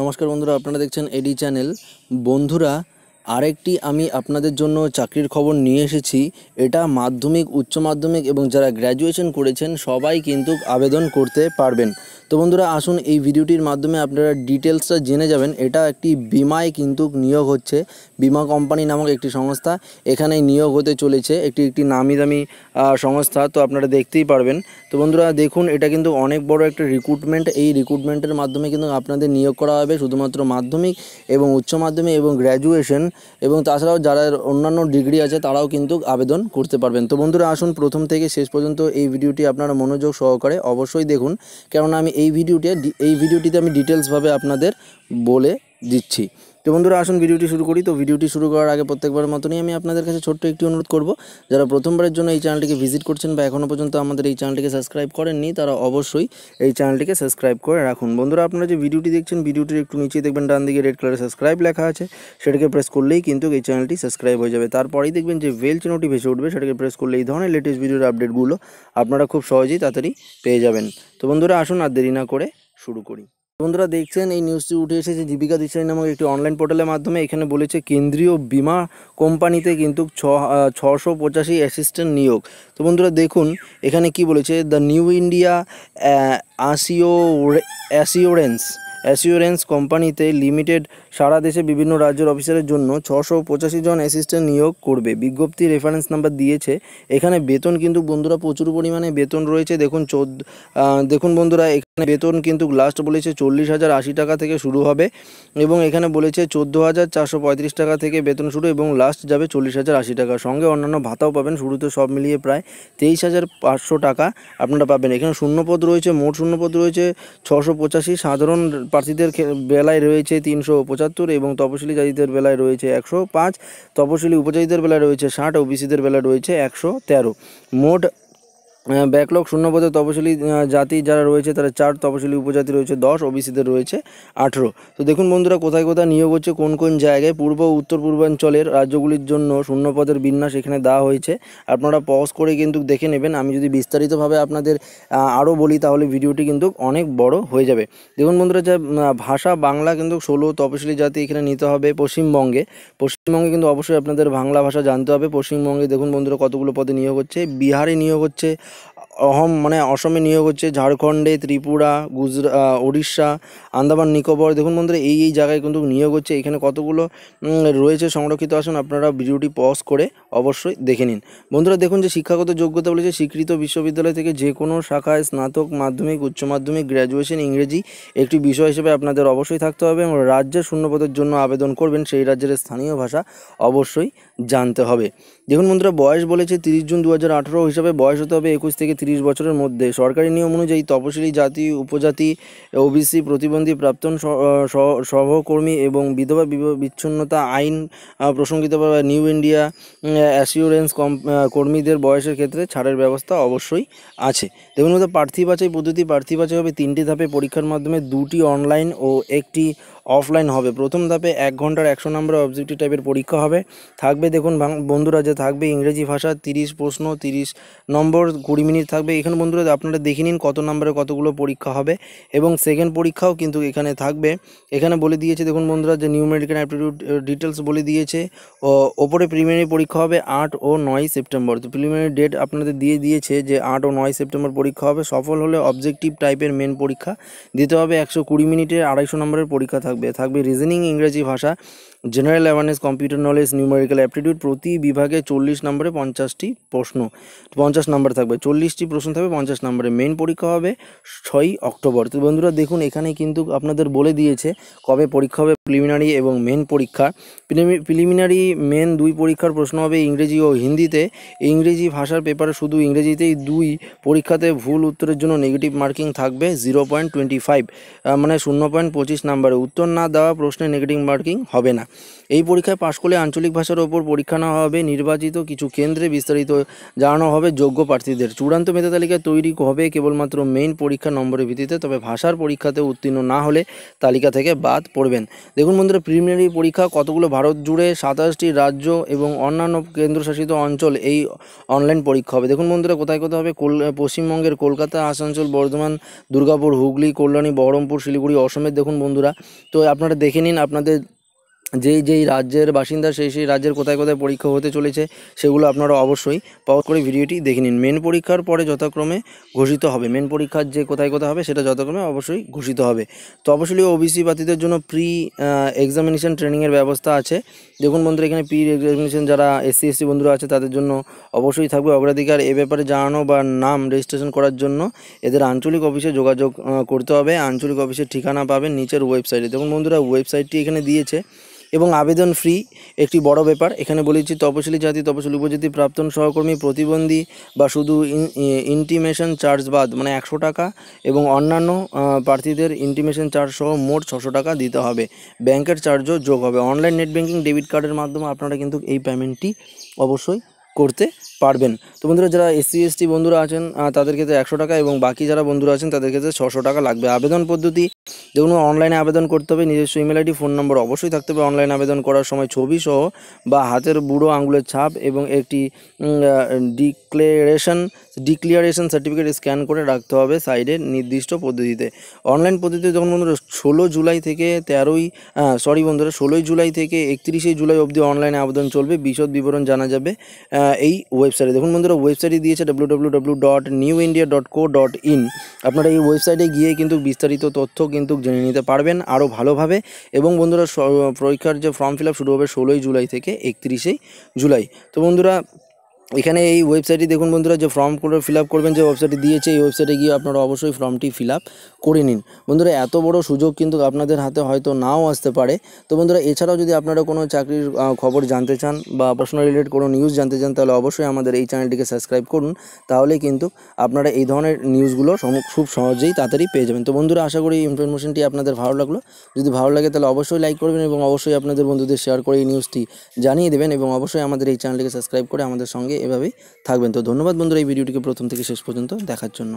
নমস্কার বন্ধুরা আপনারা দেখছেন এডি চ্যানেল বন্ধুরা আরেকটি আমি আপনাদের জন্য চাকরির খবর নিয়ে এসেছি এটা মাধ্যমিক উচ্চ মাধ্যমিক এবং যারা গ্র্যাজুয়েশন করেছেন সবাই কিন্তু আবেদন করতে পারবেন তো বন্ধুরা আসুন এই ভিডিওটির মাধ্যমে আপনারা ডিটেলসটা জেনে যাবেন এটা একটি বিমায় কিন্তু নিয়োগ হচ্ছে বিমা কোম্পানি নামক একটি সংস্থা এখানে নিয়োগ হতে চলেছে একটি একটি নামি দামি সংস্থা তো আপনারা দেখতেই পারবেন তো বন্ধুরা দেখুন এটা কিন্তু অনেক বড় একটা রিক্রুটমেন্ট এই রিক্রুটমেন্টের মাধ্যমে কিন্তু আপনাদের নিয়োগ করা হবে শুধুমাত্র মাধ্যমিক এবং উচ্চ মাধ্যমিক এবং গ্র্যাজুয়েশন এবং তাছাড়াও যারা অন্যান্য ডিগ্রি আছে তারাও কিন্তু আবেদন করতে পারবেন তো বন্ধুরা আসুন প্রথম থেকে শেষ পর্যন্ত এই ভিডিওটি আপনারা মনোযোগ সহকারে অবশ্যই দেখুন কেননা আমি এই ভিডিওটি এই ভিডিওটিতে আমি ডিটেলসভাবে আপনাদের বলে দিচ্ছি তো বন্ধুরা আসুন ভিডিওটি শুরু করি তো ভিডিওটি শুরু করার আগে প্রত্যেকবার মতনই আমি আপনাদের কাছে ছোট্ট একটি অনুরোধ করব যারা প্রথমবারের জন্য এই চ্যানেলটিকে ভিজিট করছেন বা এখনও পর্যন্ত আমাদের এই চ্যানেলটিকে সাবস্ক্রাইব করেননি তারা অবশ্যই এই চ্যানেলটিকে সাবস্ক্রাইব করে রাখুন বন্ধুরা আপনারা যে ভিডিওটি দেখছেন ভিডিওটির একটু নিচে দেখবেন ডান দিকে রেড কালারে সাবস্ক্রাইব লেখা আছে সেটাকে প্রেস করলেই কিন্তু এই চ্যানেলটি সাবস্ক্রাইব হয়ে যাবে তারপরেই দেখবেন যে বেল চিনোটি ভেসে উঠবে সেটাকে প্রেস করলে এই ধরনের লেটেস্ট ভিডিওর আপডেটগুলো আপনারা খুব সহজেই তাড়াতাড়ি পেয়ে যাবেন তো বন্ধুরা আসুন আর দেরি না করে শুরু করি বন্ধুরা দেখছেন এই নিউজটি উঠে এসেছে জীবিকা দিচ্ছেন নামক একটি অনলাইন পোর্টালের মাধ্যমে এখানে বলেছে কেন্দ্রীয় বিমা কোম্পানিতে কিন্তু ছ ছশো পঁচাশি অ্যাসিস্ট্যান্ট নিয়োগ তো বন্ধুরা দেখুন এখানে কি বলেছে দ্য নিউ ইন্ডিয়া আসিও অ্যাসিওরেন্স অ্যাসিওরেন্স কোম্পানিতে লিমিটেড সারা দেশে বিভিন্ন রাজ্যের অফিসারের জন্য ছশো পঁচাশি জন অ্যাসিস্ট্যান্ট নিয়োগ করবে বিজ্ঞপ্তি রেফারেন্স নাম্বার দিয়েছে এখানে বেতন কিন্তু বন্ধুরা প্রচুর পরিমাণে বেতন রয়েছে দেখুন চোদ্দ দেখুন বন্ধুরা এখানে বেতন কিন্তু লাস্ট বলেছে চল্লিশ হাজার আশি টাকা থেকে শুরু হবে এবং এখানে বলেছে চোদ্দো হাজার চারশো পঁয়ত্রিশ টাকা থেকে বেতন শুরু এবং লাস্ট যাবে চল্লিশ হাজার আশি টাকা সঙ্গে অন্যান্য ভাতাও পাবেন শুরুতে সব মিলিয়ে প্রায় তেইশ হাজার পাঁচশো টাকা আপনারা পাবেন এখানে শূন্যপদ রয়েছে মোট শূন্যপদ রয়েছে ছশো পঁচাশি সাধারণ প্রার্থীদের বেলায় রয়েছে তিনশো পঁচাশি পঁচাত্তর এবং তপশিলি জাতিদের বেলায় রয়েছে একশো পাঁচ তপশিলি উপজাতিদের বেলায় রয়েছে ষাট ও বিসিদের বেলায় রয়েছে একশো তেরো মোট ব্যাকলগ শূন্যপদে তপশিলি জাতি যারা রয়েছে তারা চার তপশিলি উপজাতি রয়েছে দশ ওবিসিদের রয়েছে আঠেরো তো দেখুন বন্ধুরা কোথায় কোথায় নিয়োগ হচ্ছে কোন কোন জায়গায় পূর্ব উত্তর পূর্বাঞ্চলের রাজ্যগুলির জন্য শূন্যপদের বিন্যাস এখানে দেওয়া হয়েছে আপনারা পজ করে কিন্তু দেখে নেবেন আমি যদি বিস্তারিতভাবে আপনাদের আরও বলি তাহলে ভিডিওটি কিন্তু অনেক বড় হয়ে যাবে দেখুন বন্ধুরা যা ভাষা বাংলা কিন্তু ষোলো তপশিলি জাতি এখানে নিতে হবে পশ্চিমবঙ্গে পশ্চিমবঙ্গে কিন্তু অবশ্যই আপনাদের বাংলা ভাষা জানতে হবে পশ্চিমবঙ্গে দেখুন বন্ধুরা কতগুলো পদে নিয়োগ হচ্ছে বিহারে নিয়োগ হচ্ছে অহম মানে অসমে নিয়োগ হচ্ছে ঝাড়খণ্ডে ত্রিপুরা গুজরা উড়িষ্যা আন্দামান নিকোবর দেখুন বন্ধুরা এই এই জায়গায় কিন্তু নিয়োগ হচ্ছে এখানে কতগুলো রয়েছে সংরক্ষিত আসন আপনারা ভিডিওটি পজ করে অবশ্যই দেখে নিন বন্ধুরা দেখুন যে শিক্ষাগত যোগ্যতা বলেছে স্বীকৃত বিশ্ববিদ্যালয় থেকে যে কোনো শাখায় স্নাতক মাধ্যমিক উচ্চ মাধ্যমিক গ্র্যাজুয়েশন ইংরেজি একটি বিষয় হিসেবে আপনাদের অবশ্যই থাকতে হবে এবং রাজ্যের শূন্যপদের জন্য আবেদন করবেন সেই রাজ্যের স্থানীয় ভাষা অবশ্যই জানতে হবে দেখুন বন্ধুরা বয়স বলেছে তিরিশ জুন দু হাজার আঠারো হিসাবে বয়স হতে হবে একুশ থেকে তিরিশ বছরের মধ্যে সরকারি নিয়ম অনুযায়ী তপশিলি জাতি উপজাতি ওবিসি প্রতিবন্ধী প্রাক্তন সহকর্মী এবং বিধবা বিচ্ছিন্নতা আইন প্রসঙ্গিত নিউ ইন্ডিয়া অ্যাসিওরেন্স কর্মীদের বয়সের ক্ষেত্রে ছাড়ের ব্যবস্থা অবশ্যই আছে দেখুন বন্ধুরা প্রার্থী বাছাই পদ্ধতি প্রার্থী বাছাই হবে তিনটি ধাপে পরীক্ষার মাধ্যমে দুটি অনলাইন ও একটি অফলাইন হবে প্রথম ধাপে এক ঘন্টার একশো নম্বর অবজেক্টিভ টাইপের পরীক্ষা হবে থাকবে থাকবে দেখুন বন্ধুরা যে থাকবে ইংরেজি ভাষা তিরিশ প্রশ্ন তিরিশ নম্বর কুড়ি মিনিট থাকবে এখানে বন্ধুরা আপনারা দেখে নিন কত নম্বরে কতগুলো পরীক্ষা হবে এবং সেকেন্ড পরীক্ষাও কিন্তু এখানে থাকবে এখানে বলে দিয়েছে দেখুন বন্ধুরা যে নিউ মেডিকেল অ্যাপটিউড ডিটেলস বলে দিয়েছে ও ওপরে প্রিলিমিনারি পরীক্ষা হবে আট ও নয় সেপ্টেম্বর তো প্রিলিমিনারি ডেট আপনাদের দিয়ে দিয়েছে যে আট ও নয় সেপ্টেম্বর পরীক্ষা হবে সফল হলে অবজেক্টিভ টাইপের মেন পরীক্ষা দিতে হবে একশো কুড়ি মিনিটের আড়াইশো নম্বরের পরীক্ষা থাকবে থাকবে রিজনিং ইংরেজি ভাষা general awareness computer knowledge numerical aptitude প্রতি বিভাগে চল্লিশ নম্বরে পঞ্চাশটি প্রশ্ন পঞ্চাশ নম্বর থাকবে চল্লিশটি প্রশ্ন থাকবে পঞ্চাশ নম্বরে মেন পরীক্ষা হবে ছয়ই অক্টোবর তো বন্ধুরা দেখুন এখানে কিন্তু আপনাদের বলে দিয়েছে কবে পরীক্ষা হবে প্রিলিমিনারি এবং মেন পরীক্ষা প্রিলিমিনারি মেন দুই পরীক্ষার প্রশ্ন হবে ইংরেজি ও হিন্দিতে ইংরেজি ভাষার পেপারে শুধু ইংরেজিতেই দুই পরীক্ষাতে ভুল উত্তরের জন্য নেগেটিভ মার্কিং থাকবে জিরো পয়েন্ট টোয়েন্টি ফাইভ মানে শূন্য পয়েন্ট পঁচিশ নম্বরে উত্তর না দেওয়া প্রশ্নে নেগেটিভ মার্কিং হবে না এই পরীক্ষায় পাশ করলে আঞ্চলিক ভাষার ওপর পরীক্ষা নেওয়া হবে নির্বাচিত কিছু কেন্দ্রে বিস্তারিত জানানো হবে যোগ্য প্রার্থীদের চূড়ান্ত মেধা তালিকা তৈরি হবে কেবলমাত্র মেইন পরীক্ষা নম্বরের ভিত্তিতে তবে ভাষার পরীক্ষাতে উত্তীর্ণ না হলে তালিকা থেকে বাদ পড়বেন দেখুন বন্ধুরা প্রিলিমিনারি পরীক্ষা কতগুলো ভারত জুড়ে সাতাশটি রাজ্য এবং অন্যান্য কেন্দ্রশাসিত অঞ্চল এই অনলাইন পরীক্ষা হবে দেখুন বন্ধুরা কোথায় কোথায় হবে পশ্চিমবঙ্গের কলকাতা আসানসোল বর্ধমান দুর্গাপুর হুগলি কল্যাণী বহরমপুর শিলিগুড়ি অসমের দেখুন বন্ধুরা তো আপনারা দেখে নিন আপনাদের যেই যেই রাজ্যের বাসিন্দা সেই সেই রাজ্যের কোথায় কোথায় পরীক্ষা হতে চলেছে সেগুলো আপনারা অবশ্যই পাওয়ার করে ভিডিওটি দেখে নিন মেন পরীক্ষার পরে যথাক্রমে ঘোষিত হবে মেন পরীক্ষার যে কোথায় কোথায় হবে সেটা যথাক্রমে অবশ্যই ঘোষিত হবে তো অবশ্যই ওবিসি বাতিদের জন্য প্রি এক্সামিনেশান ট্রেনিংয়ের ব্যবস্থা আছে দেখুন বন্ধুরা এখানে প্রি এক্সামিনেশান যারা এসসি এসসি বন্ধুরা আছে তাদের জন্য অবশ্যই থাকবে অগ্রাধিকার এ ব্যাপারে জানানো বা নাম রেজিস্ট্রেশন করার জন্য এদের আঞ্চলিক অফিসে যোগাযোগ করতে হবে আঞ্চলিক অফিসের ঠিকানা পাবেন নিচের ওয়েবসাইটে দেখুন বন্ধুরা ওয়েবসাইটটি এখানে দিয়েছে এবং আবেদন ফ্রি একটি বড় ব্যাপার এখানে বলেছি তপশিলি জাতি তপশিলি উপজাতি প্রাপ্তন সহকর্মী প্রতিবন্ধী বা শুধু ইন্টিমেশন চার্জ বাদ মানে একশো টাকা এবং অন্যান্য প্রার্থীদের ইন্টিমেশন চার্জ সহ মোট ছশো টাকা দিতে হবে ব্যাংকের চার্জও যোগ হবে অনলাইন নেট ব্যাঙ্কিং ডেবিট কার্ডের মাধ্যমে আপনারা কিন্তু এই পেমেন্টটি অবশ্যই করতে পারবেন তো বন্ধুরা যারা এসসি এসটি বন্ধুরা আছেন তাদের ক্ষেত্রে একশো টাকা এবং বাকি যারা বন্ধুরা আছেন তাদের ক্ষেত্রে ছশো টাকা লাগবে আবেদন পদ্ধতি যেমন অনলাইনে আবেদন করতে হবে নিজস্ব ইমেল আইডি ফোন নম্বর অবশ্যই থাকতে হবে অনলাইন আবেদন করার সময় ছবি সহ বা হাতের বুড়ো আঙুলের ছাপ এবং একটি ডিক্লেরেশন ডিক্লিয়ারেশন সার্টিফিকেট স্ক্যান করে রাখতে হবে সাইডে নির্দিষ্ট পদ্ধতিতে অনলাইন পদ্ধতিতে যখন বন্ধুরা ষোলো জুলাই থেকে তেরোই সরি বন্ধুরা ষোলোই জুলাই থেকে একত্রিশে জুলাই অবধি অনলাইনে আবেদন চলবে বিশদ বিবরণ জানা যাবে এই ওয়েবসাইটে দেখুন বন্ধুরা ওয়েবসাইটে দিয়েছে W W W dot new India dot co dot in আপনারা এই ওয়েবসাইটে গিয়ে কিন্তু বিস্তারিত তথ্য কিন্তু জেনে নিতে পারবেন আরও ভালোভাবে এবং বন্ধুরা পরীক্ষার যে ফর্ম ফিল শুরু হবে ষোলোই জুলাই থেকে একত্রিশেই জুলাই তো বন্ধুরা এখানে এই ওয়েবসাইটটি দেখুন বন্ধুরা যে ফর্ম করে ফিল করবেন যে ওয়েবসাইটে দিয়েছে এই ওয়েবসাইটে গিয়ে আপনারা অবশ্যই ফর্মটি ফিল করে নিন বন্ধুরা এত বড় সুযোগ কিন্তু আপনাদের হাতে হয়তো নাও আসতে পারে তো বন্ধুরা এছাড়াও যদি আপনারা কোনো চাকরির খবর জানতে চান বা পার্সোনাল রিলেটেড কোনো নিউজ জানতে চান তাহলে অবশ্যই আমাদের এই চ্যানেলটিকে সাবস্ক্রাইব করুন তাহলে কিন্তু আপনারা এই ধরনের নিউজগুলো খুব সহজেই তাড়াতাড়ি পেয়ে যাবেন তো বন্ধুরা আশা করি ইনফরমেশনটি আপনাদের ভালো লাগলো যদি ভালো লাগে তাহলে অবশ্যই লাইক করবেন এবং অবশ্যই আপনাদের বন্ধুদের শেয়ার করে এই নিউজটি জানিয়ে দেবেন এবং অবশ্যই আমাদের এই চ্যানেলটিকে সাবস্ক্রাইব করে আমাদের সঙ্গে এভাবেই থাকবেন তো ধন্যবাদ বন্ধুরা এই ভিডিওটিকে প্রথম থেকে শেষ পর্যন্ত দেখার জন্য